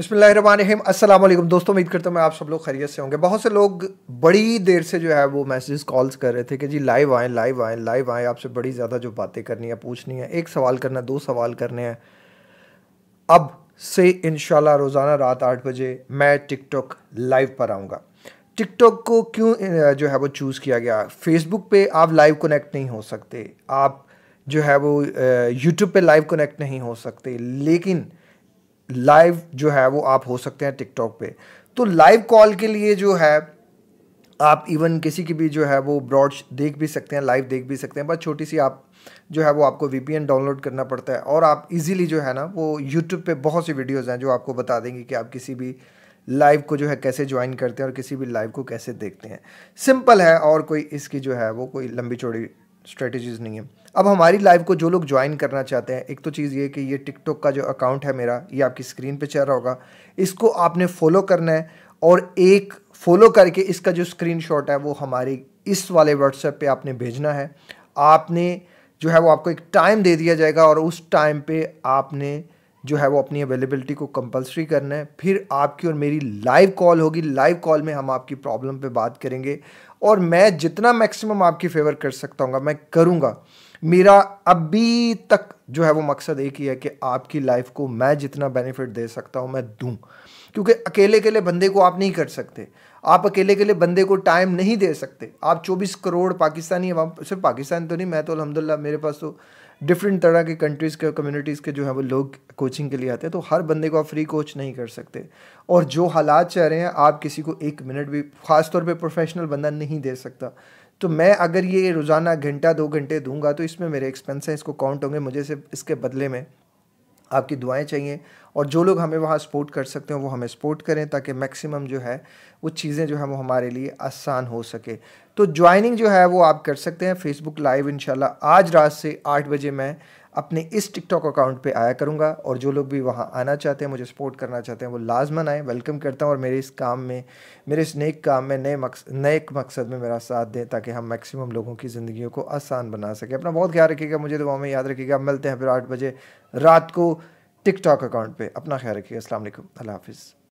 बिसमीम अल्लाम दोस्तों उम्मीद करता हूँ मैं आप सब लोग खैरियत से होंगे बहुत से लोग बड़ी देर से जो है वो मैसेज कॉल्स कर रहे थे कि जी लाइव आएँ लाइव आएँ लाइव आएँ आपसे बड़ी ज़्यादा जो बातें करनी है पूछनी है एक सवाल करना दो सवाल करने हैं अब से इन रोज़ाना रात आठ बजे मैं टिकटॉक लाइव पर आऊँगा टिकटॉक को क्यों जो है वो चूज़ किया गया फेसबुक पर आप लाइव कनेक्ट नहीं हो सकते आप जो है वो यूट्यूब पर लाइव कनेक्ट नहीं हो सकते लेकिन लाइव जो है वो आप हो सकते हैं टिकटॉक पे तो लाइव कॉल के लिए जो है आप इवन किसी की भी जो है वो ब्रॉड देख भी सकते हैं लाइव देख भी सकते हैं बस छोटी सी आप जो है वो आपको वी डाउनलोड करना पड़ता है और आप इजीली जो है ना वो यूट्यूब पे बहुत सी वीडियोज़ हैं जो आपको बता देंगी कि आप किसी भी लाइव को जो है कैसे ज्वाइन करते हैं और किसी भी लाइव को कैसे देखते हैं सिंपल है और कोई इसकी जो है वो कोई लंबी चौड़ी स्ट्रेटजीज़ नहीं है अब हमारी लाइव को जो लोग ज्वाइन करना चाहते हैं एक तो चीज़ ये कि ये टिकटॉक का जो अकाउंट है मेरा ये आपकी स्क्रीन पे चल रहा होगा इसको आपने फॉलो करना है और एक फॉलो करके इसका जो स्क्रीन है वो हमारे इस वाले व्हाट्सएप पर आपने भेजना है आपने जो है वो आपको एक टाइम दे दिया जाएगा और उस टाइम पर आपने जो है वो अपनी अवेलेबिलिटी को कंपलसरी करना है फिर आपकी और मेरी लाइव कॉल होगी लाइव कॉल में हम आपकी प्रॉब्लम पे बात करेंगे और मैं जितना मैक्सिमम आपकी फेवर कर सकता हूँ मैं करूँगा मेरा अभी तक जो है वो मकसद एक ही है कि आपकी लाइफ को मैं जितना बेनिफिट दे सकता हूँ मैं दूँ क्योंकि अकेले के लिए बंदे को आप नहीं कर सकते आप अकेले के लिए बंदे को टाइम नहीं दे सकते आप 24 करोड़ पाकिस्तानी अवाम सिर्फ पाकिस्तान तो नहीं मैं तो अलहमदिल्ला मेरे पास तो डिफरेंट तरह के कंट्रीज़ के कम्युनिटीज़ के जो है वो लोग कोचिंग के लिए आते हैं तो हर बंदे को आप फ्री कोच नहीं कर सकते और जो हालात चाह रहे हैं आप किसी को एक मिनट भी ख़ासतौर पर प्रोफेशनल बंदा नहीं दे सकता तो मैं अगर ये रोज़ाना घंटा दो घंटे दूंगा तो इसमें मेरे एक्सपेंस हैं इसको काउंट होंगे मुझे सिर्फ इसके बदले में आपकी दुआएं चाहिए और जो लोग हमें वहाँ सपोर्ट कर सकते हैं वो हमें सपोर्ट करें ताकि मैक्सिमम जो है वो चीज़ें जो है वो हमारे लिए आसान हो सके तो ज्वाइनिंग जो है वो आप कर सकते हैं फेसबुक लाइव इन आज रात से आठ बजे मैं अपने इस टिकटॉक अकाउंट पे आया करूँगा और जो लोग भी वहाँ आना चाहते हैं मुझे सपोर्ट करना चाहते हैं वो लाजमन आए वेलकम करता हूँ और मेरे इस काम में मेरे इस नेक काम में नए मकस नए मकसद में मेरा साथ दें ताकि हम मैक्सिमम लोगों की ज़िंदगी को आसान बना सकें अपना बहुत ख्याल रखिएगा मुझे दुआ में याद रखिएगा मिलते हैं फिर आठ बजे रात को टिकटॉक अकाउंट पर अपना ख्याल रखिएगा असल अल्लाह हाफिज़